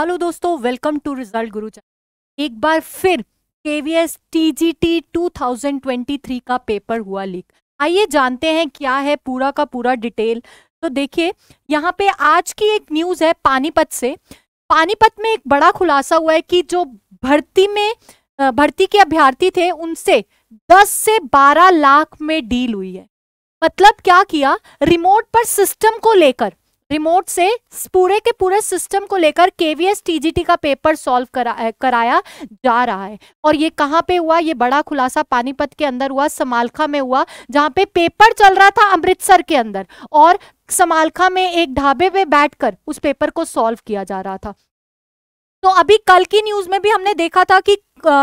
hello दोस्तों welcome to result गुरु एक बार फिर केवीएस टीजीटी 2023 का पेपर हुआ लीक आइए जानते हैं क्या है पूरा का पूरा डिटेल तो देखिए यहाँ पे आज की एक न्यूज़ है पानीपत से पानीपत में एक बड़ा खुलासा हुआ है कि जो भर्ती में भर्ती के अभ्यर्थी थे उनसे 10 से 12 लाख में डील हुई है मतलब क्या किया रिमोट पर सिस्टम को लेकर रिमोट से पूरे के पूरे सिस्टम को लेकर केवीएस टीजीटी का पेपर सॉल्व करा, कराया जा रहा है और ये कहाँ पे हुआ ये बड़ा खुलासा पानीपत के अंदर हुआ समालखा में हुआ जहाँ पे पेपर चल रहा था अमृतसर के अंदर और समालखा में एक ढाबे पे बैठकर उस पेपर को सॉल्व किया जा रहा था तो अभी कल की न्यूज में भी हमने देखा था कि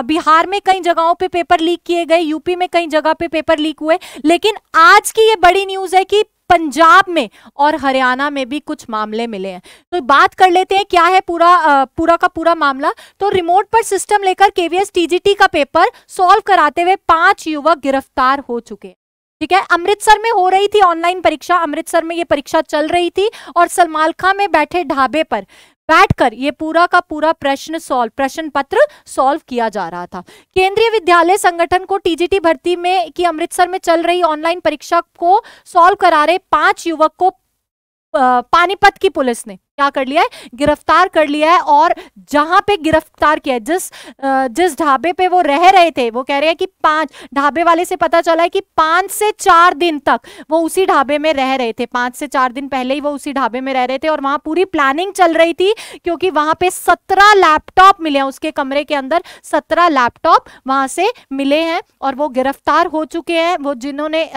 बिहार में कई जगहों पे पेपर लीक किए गए यूपी में कई जगह पे पेपर लीक हुए लेकिन आज की ये बड़ी न्यूज है कि पंजाब में और हरियाणा में भी कुछ मामले मिले हैं तो बात कर लेते हैं क्या है पूरा पूरा का पूरा मामला तो रिमोट पर सिस्टम लेकर केवीएस टीजीटी का पेपर सॉल्व कराते हुए पांच युवक गिरफ्तार हो चुके ठीक है अमृतसर में हो रही थी ऑनलाइन परीक्षा अमृतसर में ये परीक्षा चल रही थी और सलमालखा में बैठे ढाबे पर बैठकर ये पूरा का पूरा प्रश्न सॉल्व प्रश्न पत्र सॉल्व किया जा रहा था केंद्रीय विद्यालय संगठन को टीजीटी भर्ती में की अमृतसर में चल रही ऑनलाइन परीक्षा को सॉल्व करा रहे पांच युवक को पानीपत की पुलिस ने क्या कर लिया है गिरफ्तार कर लिया है और जहां पे गिरफ्तार किया जिस जिस ढाबे पे वो रह रहे थे वो कह रहे हैं कि पांच ढाबे वाले से पता चला है कि पांच से चार दिन तक वो उसी ढाबे में रह रहे थे पांच से चार दिन पहले ही वो उसी ढाबे में रह रहे थे और वहां पूरी प्लानिंग चल रही थी क्योंकि वहां पे सत्रह लैपटॉप मिले हैं उसके कमरे के अंदर सत्रह लैपटॉप वहां से मिले हैं और वो गिरफ्तार हो चुके हैं वो जिन्होंने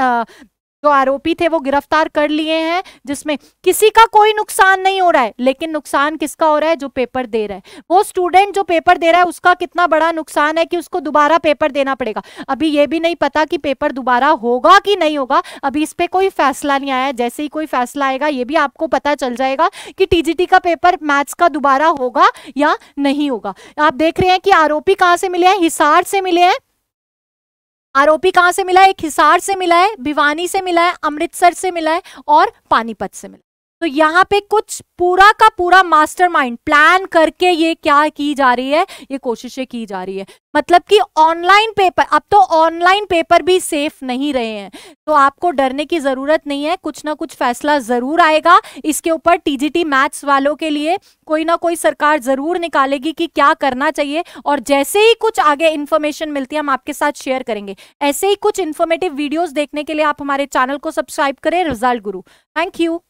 जो आरोपी थे वो गिरफ्तार कर लिए हैं जिसमें किसी का कोई नुकसान नहीं हो रहा है लेकिन नुकसान किसका हो रहा है जो पेपर दे रहा है वो स्टूडेंट जो पेपर दे रहा है उसका कितना बड़ा नुकसान है कि उसको दोबारा पेपर देना पड़ेगा अभी ये भी नहीं पता कि पेपर दोबारा होगा कि नहीं होगा अभी इस पर कोई फैसला नहीं आया जैसे ही कोई फैसला आएगा ये भी आपको पता चल जाएगा कि टीजीटी का पेपर मैथ्स का दोबारा होगा या नहीं होगा आप देख रहे हैं कि आरोपी कहाँ से मिले हैं हिसार से मिले हैं आरोपी कहाँ से मिला है एक हिसार से मिला है भिवानी से मिला है अमृतसर से मिला है और पानीपत से मिला है तो यहाँ पे कुछ पूरा का पूरा मास्टरमाइंड प्लान करके ये क्या की जा रही है ये कोशिशें की जा रही है मतलब कि ऑनलाइन पेपर अब तो ऑनलाइन पेपर भी सेफ नहीं रहे हैं तो आपको डरने की ज़रूरत नहीं है कुछ ना कुछ फैसला ज़रूर आएगा इसके ऊपर टीजीटी मैथ्स वालों के लिए कोई ना कोई सरकार ज़रूर निकालेगी कि क्या करना चाहिए और जैसे ही कुछ आगे इन्फॉर्मेशन मिलती है हम आपके साथ शेयर करेंगे ऐसे ही कुछ इन्फॉर्मेटिव वीडियोज़ देखने के लिए आप हमारे चैनल को सब्सक्राइब करें रिजल्ट गुरु थैंक यू